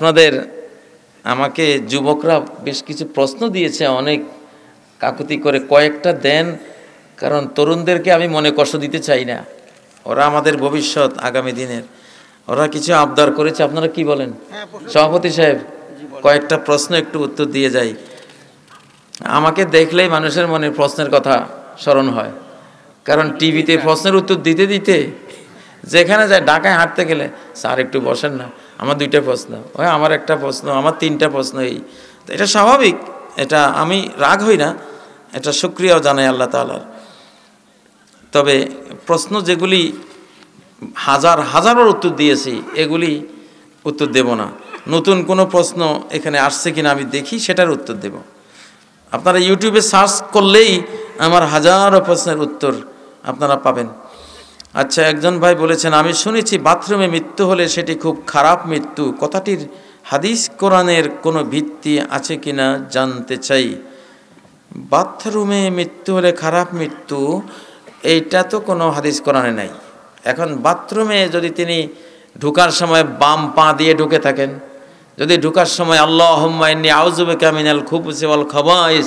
আপনাদের আমাকে যুবকরা বেশ কিছু প্রশ্ন দিয়েছে অনেক কাকুতি করে কয়েকটা দেন কারণ তরুণদেরকে আমি মনে কষ্ট দিতে চাই না ওরা আমাদের ভবিষ্যৎ আগামী দিনের ওরা কিছু আবদার করেছে আপনারা কি বলেন হ্যাঁ, সভাপতি সাহেব কয়েকটা প্রশ্ন একটু উত্তর দিয়ে যাই আমাকে দেখলেই মানুষের মনে প্রশ্নের কথা স্মরণ হয় কারণ টিভিতে প্রশ্নের উত্তর দিতে দিতে যেখানে যায় ঢাকায় হাঁটতে গেলে স্যার একটু বসেন না আমার দুইটা প্রশ্ন ওই আমার একটা প্রশ্ন আমার তিনটা প্রশ্ন এই এটা স্বাভাবিক এটা আমি রাগ হই না এটা সুক্রিয়াও জানাই আল্লাহ তালার তবে প্রশ্ন যেগুলি হাজার হাজারোর উত্তর দিয়েছি এগুলি উত্তর দেব না নতুন কোনো প্রশ্ন এখানে আসছে কিনা আমি দেখি সেটার উত্তর দেব আপনারা ইউটিউবে সার্চ করলেই আমার হাজারো প্রশ্নের উত্তর আপনারা পাবেন আচ্ছা একজন ভাই বলেছেন আমি শুনেছি বাথরুমে মৃত্যু হলে সেটি খুব খারাপ মৃত্যু কথাটির হাদিস কোরআনের কোনো ভিত্তি আছে কি না জানতে চাই বাথরুমে মৃত্যু হলে খারাপ মৃত্যু এইটা তো কোনো হাদিস কোরআনে নাই এখন বাথরুমে যদি তিনি ঢুকার সময় বাম পা দিয়ে ঢুকে থাকেন যদি ঢুকার সময় আল্লাহ হুম্মাইনি আউজুবে কামিনাল সেবল খবাইস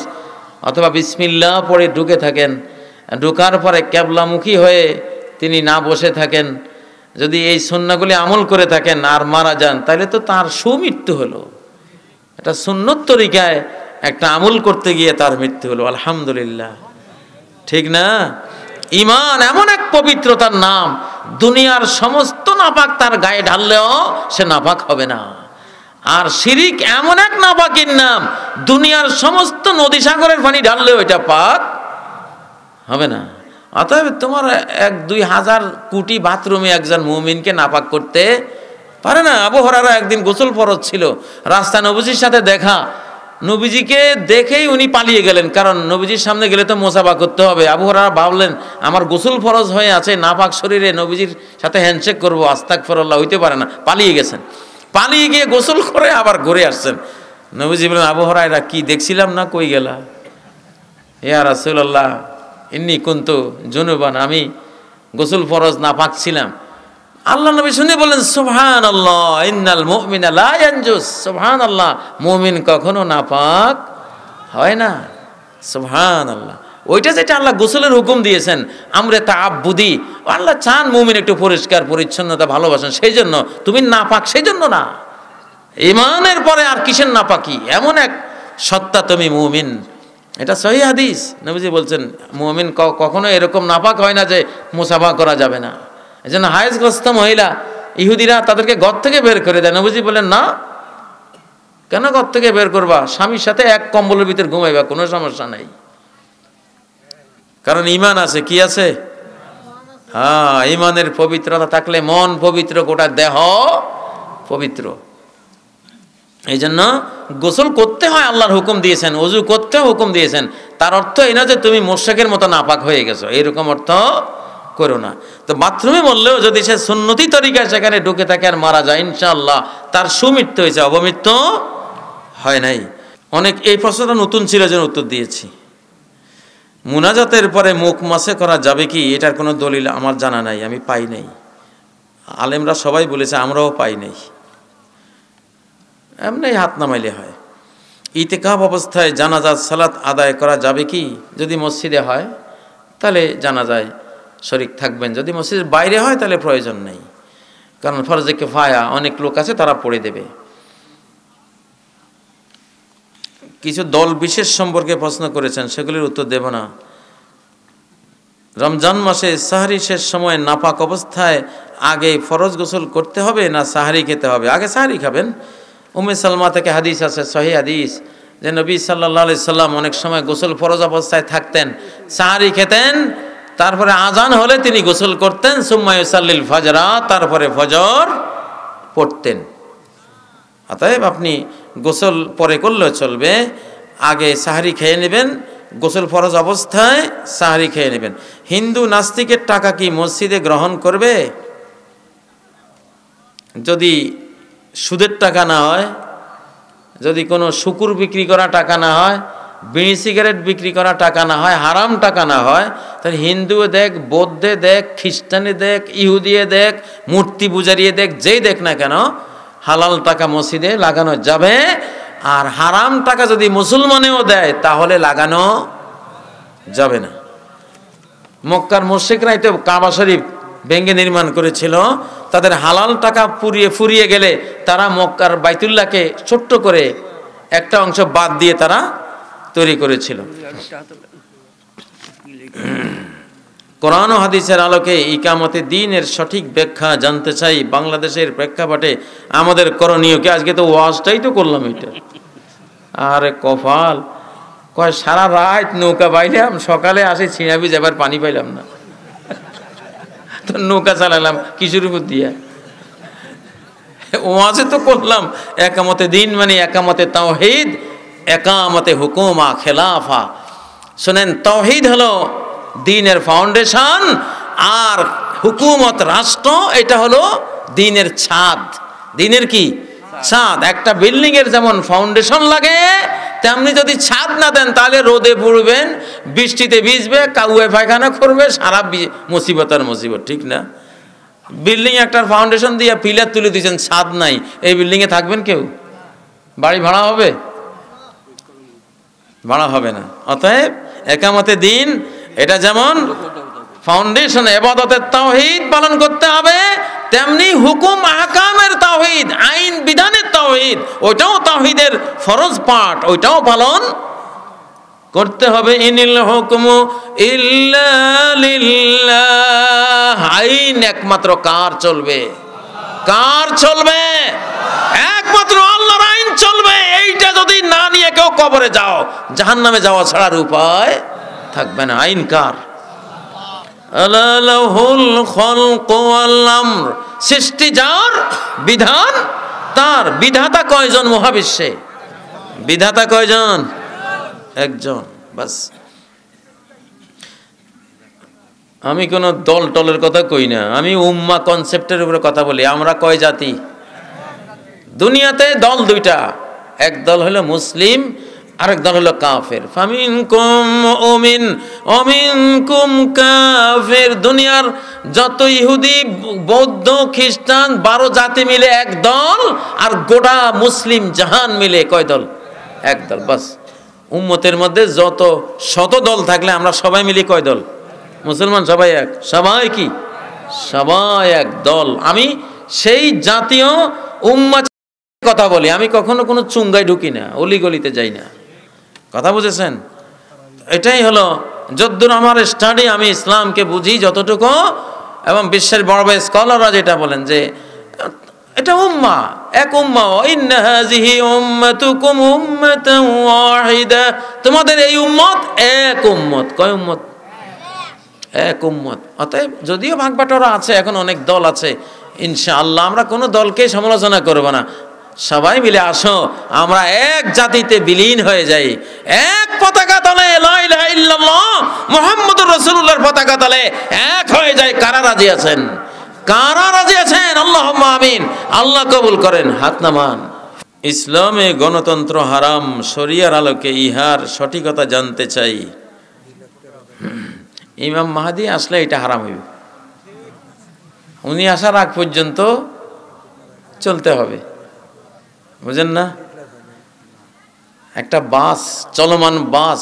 অথবা বিসমিল্লা পরে ঢুকে থাকেন ঢুকার পরে ক্যাবলামুখী হয়ে তিনি না বসে থাকেন যদি এই সন্ন্যাগুলি আমল করে থাকেন আর মারা যান তাহলে তো তার সুমৃত্যু হলো এটা সুন্নত তরিকায় একটা আমল করতে গিয়ে তার মৃত্যু হলো আলহামদুলিল্লাহ ঠিক না ইমান এমন এক পবিত্রতার নাম দুনিয়ার সমস্ত নাপাক তার গায়ে ঢাললেও সে নাপাক হবে না আর শিরিক এমন এক নাপাকির নাম দুনিয়ার সমস্ত নদী সাগরের পানি ঢাললেও এটা পাক হবে না অতএব তোমার এক দুই হাজার কোটি বাথরুমে একজন মুমিনকে নাপাক করতে পারে না আবহরারা একদিন গোসল ফরজ ছিল রাস্তা নবীজির সাথে দেখা নবীজিকে দেখেই উনি পালিয়ে গেলেন কারণ নবীজির সামনে গেলে তো মোসাফা করতে হবে আবহরারা ভাবলেন আমার গোসল ফরজ হয়ে আছে নাপাক শরীরে নবীজির সাথে হ্যান্ডশেক করবো আস্তাক ফরল্লা হইতে পারে না পালিয়ে গেছেন পালিয়ে গিয়ে গোসল করে আবার ঘুরে আসছেন নবীজি বলেন আবহরা এরা কি দেখছিলাম না কই গেলা ইয়া রাসুল্লাহ ইন্নি কুন্ত জুনুবান আমি গোসল ফরজ না পাকছিলাম আল্লাহ নবী শুনে বলেন সুহান আল্লাহ ইন্নাল মুমিন আল্লাহজুস সুবহান আল্লাহ মুমিন কখনো না পাক হয় না সুহান আল্লাহ ওইটা যেটা আল্লাহ গোসলের হুকুম দিয়েছেন আমরে তা আব্বুদি আল্লাহ চান মুমিন একটু পরিষ্কার পরিচ্ছন্নতা ভালোবাসেন সেই জন্য তুমি না পাক সেই জন্য না ইমানের পরে আর কিসের না পাকি এমন এক সত্তা তুমি মুমিন এটা সহি হাদিস নবীজি বলছেন মুমিন কখনো এরকম নাপাক হয় না যে মুসাফা করা যাবে না এই জন্য হায়েসগ্রস্ত মহিলা ইহুদিরা তাদেরকে গত থেকে বের করে দেয় নবুজি বলেন না কেন গত থেকে বের করবা স্বামীর সাথে এক কম্বলের ভিতর ঘুমাইবা কোনো সমস্যা নাই কারণ ইমান আছে কি আছে হ্যাঁ ইমানের পবিত্রতা থাকলে মন পবিত্র গোটা দেহ পবিত্র এই জন্য গোসল করতে হয় আল্লাহর হুকুম দিয়েছেন অজু করতে হুকুম দিয়েছেন তার অর্থ এই না যে তুমি মোর্শাকের মতো নাপাক হয়ে গেছো এইরকম অর্থ করো না তো বাথরুমে বললেও যদি সে সুন্নতি তরিকায় সেখানে ঢুকে থাকে আর মারা যায় ইনশাআল্লাহ তার সুমৃত্যু হয়েছে অবমৃত্যু হয় নাই অনেক এই প্রশ্নটা নতুন ছিল যেন উত্তর দিয়েছি মুনাজাতের পরে মুখ মাসে করা যাবে কি এটার কোনো দলিল আমার জানা নাই আমি পাই নাই আলেমরা সবাই বলেছে আমরাও পাই নাই এমনি হাত নামাইলে হয় ইতেকাব অবস্থায় জানাজাত সালাত আদায় করা যাবে কি যদি মসজিদে হয় তাহলে জানা যায় শরিক থাকবেন যদি মসজিদের বাইরে হয় তাহলে প্রয়োজন নেই কারণ ফরজে ফায়া অনেক লোক আছে তারা পড়ে দেবে কিছু দল বিশেষ সম্পর্কে প্রশ্ন করেছেন সেগুলির উত্তর দেব না রমজান মাসে সাহারি শেষ সময় নাপাক অবস্থায় আগে ফরজ গোসল করতে হবে না সাহারি খেতে হবে আগে সাহারি খাবেন উমে সালমা থেকে হাদিস আছে সহি হাদিস যে নবী সাল্লা সাল্লাম অনেক সময় গোসল ফরজ অবস্থায় থাকতেন সাহারি খেতেন তারপরে আজান হলে তিনি গোসল করতেন সুম্মায়ুসাল্লিল ফজরা তারপরে ফজর পড়তেন অতএব আপনি গোসল পরে করলেও চলবে আগে সাহারি খেয়ে নেবেন গোসল ফরজ অবস্থায় সাহারি খেয়ে নেবেন হিন্দু নাস্তিকের টাকা কি মসজিদে গ্রহণ করবে যদি সুদের টাকা না হয় যদি কোনো শুকুর বিক্রি করা টাকা না হয় বিড়ি সিগারেট বিক্রি করা টাকা না হয় হারাম টাকা না হয় তাহলে হিন্দু দেখ বৌদ্ধে দেখ খ্রিস্টানে দেখ ইহুদিয়ে দেখ মূর্তি পূজারিয়ে দেখ যেই দেখ না কেন হালাল টাকা মসজিদে লাগানো যাবে আর হারাম টাকা যদি মুসলমানেও দেয় তাহলে লাগানো যাবে না মক্কার মুর্শিকরাই তো কাবা শরীফ ভেঙ্গে নির্মাণ করেছিল তাদের হালাল টাকা পুরিয়ে ফুরিয়ে গেলে তারা মক্কার বাইতুল্লাহকে ছোট্ট করে একটা অংশ বাদ দিয়ে তারা তৈরি করেছিল কোরআন ও হাদিসের আলোকে ইকামতে দিনের সঠিক ব্যাখ্যা জানতে চাই বাংলাদেশের প্রেক্ষাপটে আমাদের করণীয় কি আজকে তো ওয়াজটাই তো করলাম এটা আরে কপাল কয় সারা রাত নৌকা পাইলাম সকালে আসে ছিঁড়াবি যাবার পানি পাইলাম না নৌকা চালালাম কিশোর উপর দিয়া ওয়াজে তো করলাম একামতে দিন মানে একামতে তাওহিদ একামতে হুকুমা খেলাফা শোনেন তহিদ হলো দিনের ফাউন্ডেশন আর হুকুমত রাষ্ট্র এটা হলো দিনের ছাদ দিনের কি ছাদ একটা বিল্ডিং এর যেমন ফাউন্ডেশন লাগে তেমনি যদি ছাদ না দেন তাহলে রোদে পড়বেন বৃষ্টিতে ভিজবে কাউয়ে পায়খানা করবে সারা মুসিবত আর মুসিবত ঠিক না বিল্ডিং একটা ফাউন্ডেশন দিয়ে পিলার তুলে দিয়েছেন ছাদ নাই এই বিল্ডিংয়ে থাকবেন কেউ বাড়ি ভাড়া হবে ভাড়া হবে না অতএব একামতে দিন এটা যেমন ফাউন্ডেশন এবাদতের তাওহিদ পালন করতে হবে তেমনি হুকুম আহকামের তাহিদ আইন বিধানের তাহিদ ওইটাও তাহিদের ফরজ পাঠ ওইটাও পালন করতে হবে ইনিল হুকুম আইন একমাত্র কার চলবে কার চলবে একমাত্র আল্লাহর আইন চলবে এইটা যদি না নিয়ে কেউ কবরে যাও জাহান্নামে যাওয়া ছাড়ার উপায় থাকবে না আইন কার সৃষ্টি যার বিধান তার বিধাতা কয়জন মহাবিশ্বে বিধাতা কয়জন একজন বাস আমি কোনো দল টলের কথা কই না আমি উম্মা কনসেপ্টের উপরে কথা বলি আমরা কয় জাতি দুনিয়াতে দল দুইটা এক দল হলো মুসলিম আরেক দল হলো কাফের ফামিন কুম ওমিন অমিন কুম কাফের দুনিয়ার যত ইহুদি বৌদ্ধ খ্রিস্টান বারো জাতি মিলে এক দল আর গোটা মুসলিম জাহান মিলে কয় দল এক দল বাস উম্মতের মধ্যে যত শত দল থাকলে আমরা সবাই মিলে কয় দল মুসলমান সবাই এক সবাই কি সবাই এক দল আমি সেই জাতীয় উম্মা কথা বলি আমি কখনো কোনো চুঙ্গায় ঢুকি না অলিগলিতে যাই না কথা বুঝেছেন এটাই হলো যদ্দূর আমার স্টাডি আমি ইসলামকে বুঝি যতটুকু এবং বিশ্বের বড় বড় স্কলাররা যেটা বলেন যে এটা উম্মা এক উম্মা ইন্নাহাজিহি উম্মাতুকুম উম্মাতান ওয়াহিদা তোমাদের এই উম্মত এক উম্মত কয় উম্মত এক উম্মত অতএব যদিও ভাগ বাটোয়ারা আছে এখন অনেক দল আছে ইনশাআল্লাহ আমরা কোনো দলকে সমালোচনা করব না সবাই মিলে আসো আমরা এক জাতিতে বিলীন হয়ে যাই এক পতাকা তলে মোহাম্মদ রসুল্লাহর পতাকা তলে এক হয়ে যায় কারা রাজি আছেন কারা রাজি আছেন আল্লাহ আমিন আল্লাহ কবুল করেন হাত নামান ইসলামে গণতন্ত্র হারাম শরিয়ার আলোকে ইহার সঠিকতা জানতে চাই ইমাম মাহাদি আসলে এটা হারাম হইবে উনি আসার আগ পর্যন্ত চলতে হবে বুঝেন না একটা বাস চলমান বাস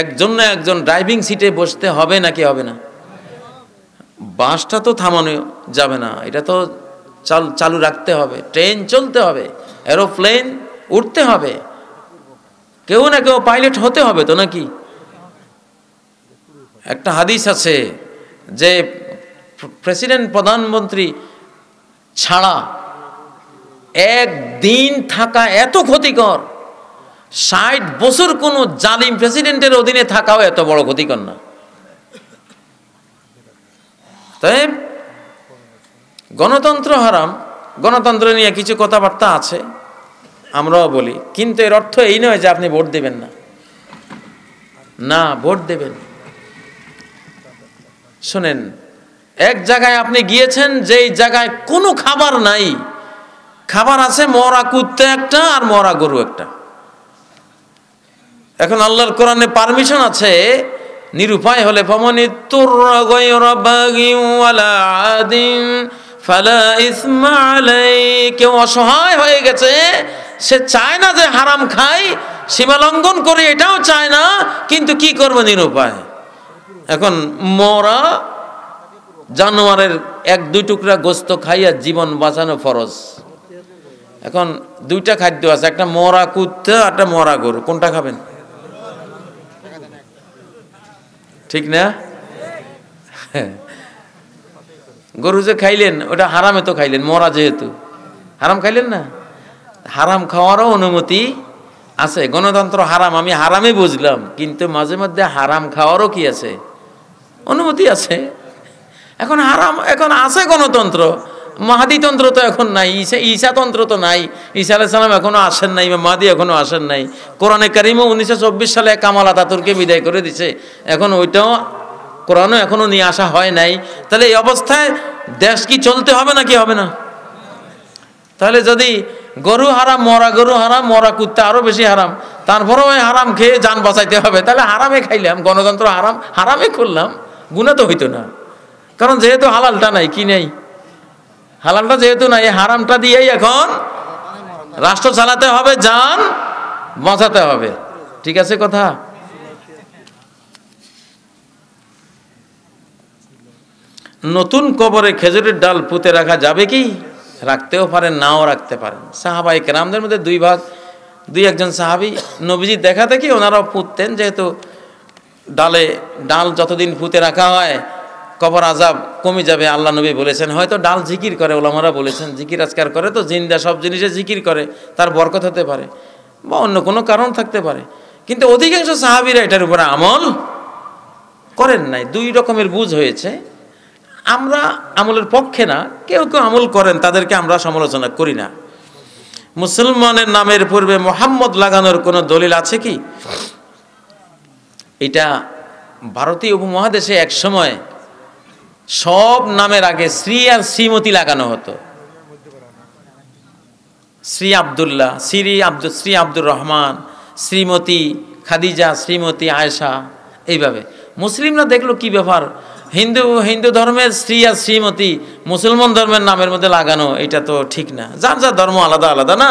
একজন না একজন ড্রাইভিং সিটে বসতে হবে নাকি হবে না বাসটা তো থামানো যাবে না এটা তো চাল চালু রাখতে হবে ট্রেন চলতে হবে এরোপ্লেন উঠতে হবে কেউ না কেউ পাইলট হতে হবে তো নাকি একটা হাদিস আছে যে প্রেসিডেন্ট প্রধানমন্ত্রী ছাড়া একদিন থাকা এত ক্ষতিকর ষাট বছর কোনো জালিম প্রেসিডেন্টের অধীনে থাকাও এত বড় ক্ষতিকর না তাই গণতন্ত্র হারাম গণতন্ত্র নিয়ে কিছু কথাবার্তা আছে আমরাও বলি কিন্তু এর অর্থ এই নয় যে আপনি ভোট দেবেন না না ভোট দেবেন শোনেন এক জায়গায় আপনি গিয়েছেন যেই জায়গায় কোনো খাবার নাই খাবার আছে মরা কুত্তে একটা আর মরা গরু একটা এখন আল্লাহর কোরআনে পারমিশন আছে নিরুপায় হলে ফমনি কেউ অসহায় হয়ে গেছে সে চায় না যে হারাম খায় সীমালঙ্ঘন করে এটাও চায় না কিন্তু কি করবে নিরুপায় এখন মরা জানোয়ারের এক দুই টুকরা গোস্ত খাইয়া জীবন বাঁচানো ফরজ এখন দুইটা খাদ্য আছে একটা মরা কুত্তা একটা মরা গরু কোনটা খাবেন ঠিক না গরু যে খাইলেন ওটা হারামে তো খাইলেন মরা যেহেতু হারাম খাইলেন না হারাম খাওয়ারও অনুমতি আছে গণতন্ত্র হারাম আমি হারামে বুঝলাম কিন্তু মাঝে মধ্যে হারাম খাওয়ারও কি আছে অনুমতি আছে এখন হারাম এখন আছে গণতন্ত্র মাহাদিতন্ত্র তো এখন নাই ঈশা ঈশাতন্ত্র তো নাই ঈশা আলাহ সালাম এখনও আসেন নাই বা মাহাদি এখনও আসেন নাই কোরআনে কারিমও উনিশশো চব্বিশ সালে কামাল আতাতুরকে বিদায় করে দিছে এখন ওইটাও কোরআনও এখনও নিয়ে আসা হয় নাই তাহলে এই অবস্থায় দেশ কি চলতে হবে না কি হবে না তাহলে যদি গরু হারাম মরা গরু হারাম মরা কুত্তা আরও বেশি হারাম তারপরেও হারাম খেয়ে যান বাঁচাইতে হবে তাহলে হারামে খাইলাম গণতন্ত্র হারাম হারামে করলাম গুণা তো হইতো না কারণ যেহেতু হালালটা নাই কি নেই হালালটা যেহেতু না এই হারামটা দিয়েই এখন রাষ্ট্র চালাতে হবে যান বাঁচাতে হবে ঠিক আছে কথা নতুন কবরে খেজুরের ডাল পুঁতে রাখা যাবে কি রাখতেও পারেন নাও রাখতে পারেন সাহাবাই কেরামদের মধ্যে দুই ভাগ দুই একজন সাহাবি নবীজি দেখা দেখি ওনারাও পুঁততেন যেহেতু ডালে ডাল যতদিন পুঁতে রাখা হয় কবর আজাব কমে যাবে আল্লাহ নবী বলেছেন হয়তো ডাল জিকির করে ওলামারা বলেছেন জিকির আজকার করে তো জিন্দা সব জিনিসে জিকির করে তার বরকত হতে পারে বা অন্য কোনো কারণ থাকতে পারে কিন্তু অধিকাংশ সাহাবিরা এটার উপরে আমল করেন নাই দুই রকমের বুঝ হয়েছে আমরা আমলের পক্ষে না কেউ কেউ আমল করেন তাদেরকে আমরা সমালোচনা করি না মুসলমানের নামের পূর্বে মোহাম্মদ লাগানোর কোনো দলিল আছে কি এটা ভারতীয় উপমহাদেশে এক সময় সব নামের আগে শ্রী আর শ্রীমতী লাগানো হতো শ্রী আবদুল্লাহ শ্রী আব্দুল শ্রী আব্দুর রহমান শ্রীমতী খাদিজা শ্রীমতী আয়েশা এইভাবে মুসলিমরা দেখলো কি ব্যাপার হিন্দু হিন্দু ধর্মের স্ত্রী আর শ্রীমতী মুসলমান ধর্মের নামের মধ্যে লাগানো এটা তো ঠিক না যার যা ধর্ম আলাদা আলাদা না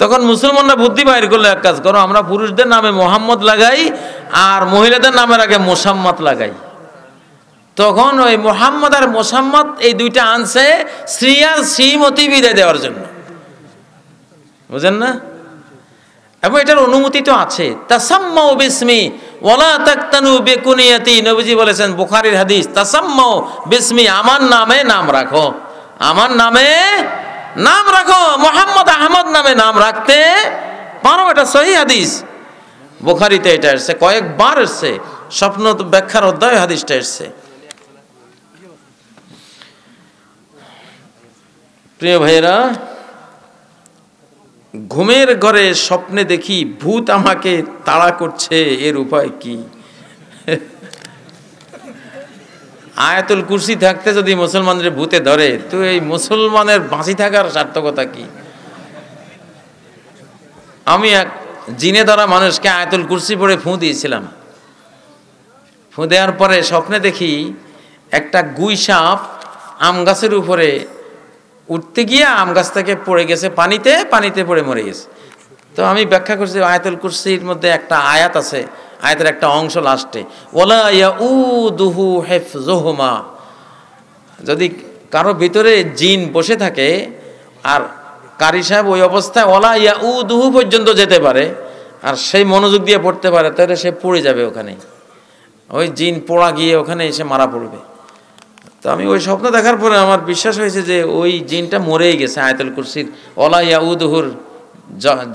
তখন মুসলমানরা বুদ্ধি বাইর করলো এক কাজ করো আমরা পুরুষদের নামে মোহাম্মদ লাগাই আর মহিলাদের নামের আগে মোসাম্মত লাগাই তখন ওই মোহাম্মদ আর মোসাম্মদ এই দুইটা আনছে শ্রী আর শ্রীমতি বিদায় দেওয়ার জন্য বুঝেন না এবং এটার অনুমতি তো আছে তাসাম্মাও বিসমি ওলা তাক্তানু বেকুনিয়াতি নবীজি বলেছেন বুখারির হাদিস তাসাম্মাও বিস্মি আমার নামে নাম রাখো আমার নামে নাম রাখো মোহাম্মদ আহমদ নামে নাম রাখতে পারো এটা সহি হাদিস বুখারিতে এটা এসছে কয়েকবার এসছে স্বপ্ন ব্যাখ্যার অধ্যায় হাদিসটা এসছে প্রিয় ভাইয়েরা ঘুমের ঘরে স্বপ্নে দেখি ভূত আমাকে তাড়া করছে এর উপায় কি আয়াতুল কুরসি থাকতে যদি মুসলমানদের ভূতে ধরে তো এই মুসলমানের বাঁচি থাকার সার্থকতা কি আমি এক জিনে ধরা মানুষকে আয়াতুল কুরসি পরে ফুঁ দিয়েছিলাম ফুঁ দেওয়ার পরে স্বপ্নে দেখি একটা গুই সাপ আম গাছের উপরে উঠতে গিয়ে আম গাছ থেকে পড়ে গেছে পানিতে পানিতে পড়ে মরে গেছে তো আমি ব্যাখ্যা করছি আয়াতুল কুরসির মধ্যে একটা আয়াত আছে আয়াতের একটা অংশ লাস্টে ওলা ইয়া উ দুহু হেফ জোহমা যদি কারো ভিতরে জিন বসে থাকে আর কারি সাহেব ওই অবস্থায় ওলা ইয়া উ দুহু পর্যন্ত যেতে পারে আর সেই মনোযোগ দিয়ে পড়তে পারে তাহলে সে পড়ে যাবে ওখানে ওই জিন পোড়া গিয়ে ওখানে এসে মারা পড়বে তো আমি ওই স্বপ্ন দেখার পরে আমার বিশ্বাস হয়েছে যে ওই জিনটা মরেই গেছে আয়তুল কুরসির অলাইয়া উদহুর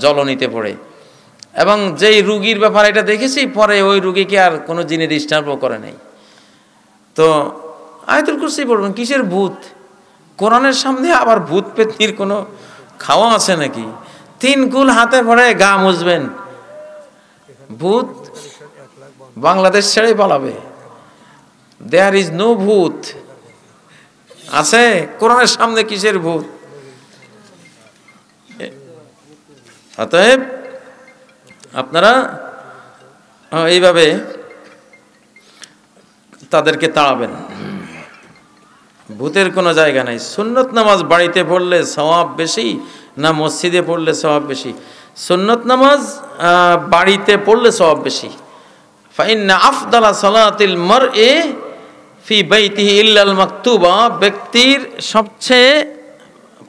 জলনিতে পড়ে এবং যেই রুগীর ব্যাপার এটা দেখেছি পরে ওই রুগীকে আর কোনো জিনে ডিস্টার্বও করে নাই তো আয়তুল কুরসি বলবেন কিসের ভূত কোরআনের সামনে আবার ভূত পেতনির কোনো খাওয়া আছে নাকি তিন কুল হাতে ভরে গা মুজবেন ভূত বাংলাদেশ ছেড়ে পালাবে দেয়ার ইজ নো ভূত আছে কোরআনের সামনে কিসের ভূত অতএব আপনারা এইভাবে তাদেরকে তাড়াবেন ভূতের কোনো জায়গা নাই সুন্নত নামাজ বাড়িতে পড়লে স্বভাব বেশি না মসজিদে পড়লে স্বভাব বেশি সুন্নত নামাজ বাড়িতে পড়লে স্বভাব বেশি ফাইন আফদালা সালাতিল মর এ ফি বৈতি ইল্লাল মাকতুবা ব্যক্তির সবচেয়ে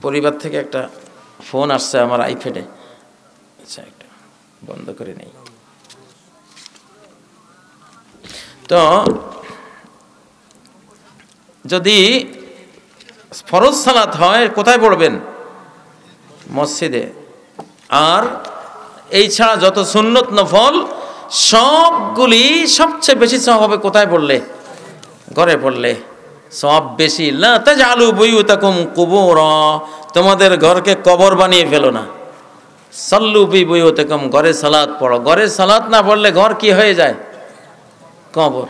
পরিবার থেকে একটা ফোন আসছে আমার আইফেডে আচ্ছা একটা বন্ধ করে নেই তো যদি ফরজ সালাত হয় কোথায় পড়বেন মসজিদে আর এই ছাড়া যত সুন্নত নফল সবগুলি সবচেয়ে বেশি সহ হবে কোথায় পড়লে ঘরে পড়লে সব বেশি না আলু বইউ তাকুম কুবর তোমাদের ঘরকে কবর বানিয়ে ফেলো না সাল্লু বি বইউ তাকুম ঘরে সালাদ পড়ো ঘরে সালাদ না পড়লে ঘর কি হয়ে যায় কবর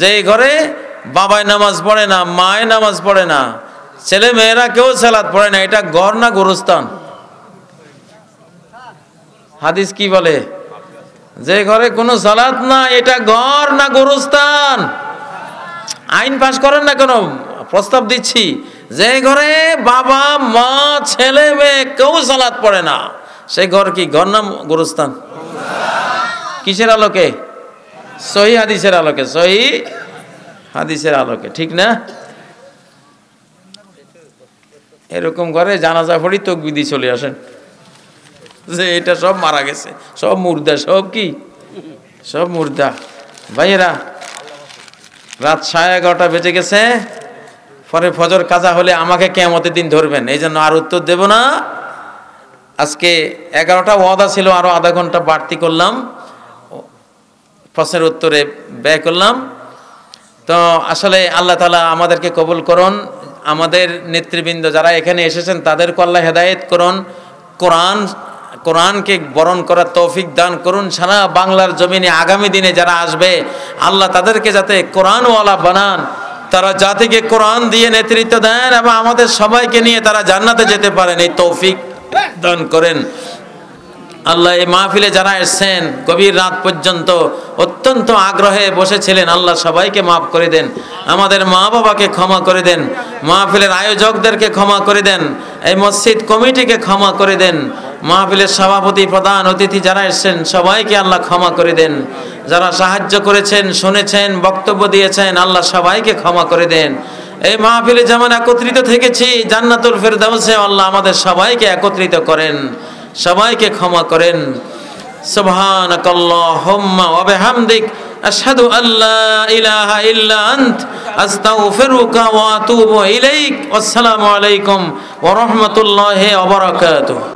যে ঘরে বাবায় নামাজ পড়ে না মায় নামাজ পড়ে না ছেলে মেয়েরা কেউ সালাদ পড়ে না এটা ঘর না গুরুস্থান হাদিস কি বলে যে ঘরে কোনো সালাত না এটা ঘর না গুরুস্থান আইন পাশ করেন না কেন প্রস্তাব দিচ্ছি যে ঘরে বাবা মা ছেলে মেয়ে কেউ সালাদ পড়ে না সে ঘর কি ঘর নাম গুরুস্থান কিসের আলোকে সহি হাদিসের আলোকে সহি হাদিসের আলোকে ঠিক না এরকম ঘরে জানাজা ফড়ি তকবি চলে আসেন যে এটা সব মারা গেছে সব মুর্দা সব কি সব মুর্দা ভাইয়েরা রাত সাড়ে এগারোটা বেজে গেছে পরে ফজর কাজা হলে আমাকে কেমতের দিন ধরবেন এই জন্য আর উত্তর দেব না আজকে এগারোটা ওয়াদা ছিল আরও আধা ঘন্টা বাড়তি করলাম প্রশ্নের উত্তরে ব্যয় করলাম তো আসলে আল্লাহ তালা আমাদেরকে কবুল করুন আমাদের নেতৃবৃন্দ যারা এখানে এসেছেন তাদের কল্লা হেদায়েত করুন কোরআন কোরআনকে বরণ করার তৌফিক দান করুন সারা বাংলার জমিনে আগামী দিনে যারা আসবে আল্লাহ তাদেরকে যাতে কোরআনওয়ালা বানান তারা জাতিকে কোরআন দিয়ে নেতৃত্ব দেন এবং আমাদের সবাইকে নিয়ে তারা জান্নাতে যেতে পারেন এই তৌফিক দান করেন আল্লাহ এই মাহফিলে যারা এসছেন গভীর রাত পর্যন্ত অত্যন্ত আগ্রহে বসেছিলেন আল্লাহ সবাইকে মাফ করে দেন আমাদের মা বাবাকে ক্ষমা করে দেন মাহফিলের আয়োজকদেরকে ক্ষমা করে দেন এই মসজিদ কমিটিকে ক্ষমা করে দেন মাহফিলের সভাপতি প্রধান অতিথি যারা এসেছেন সবাইকে আল্লাহ ক্ষমা করে দেন যারা সাহায্য করেছেন শুনেছেন বক্তব্য দিয়েছেন আল্লাহ সবাইকে ক্ষমা করে দেন এই মাহফিলে যেমন একত্রিত থেকেছি জান্নাতুল ফেরদাউসে আল্লাহ আমাদের সবাইকে একত্রিত করেন সবাইকে ক্ষমা করেন سبحانك اللهم وبحمدك أشهد أن لا إله إلا أنت أستغفرك وأتوب إليك والسلام عليكم ورحمة الله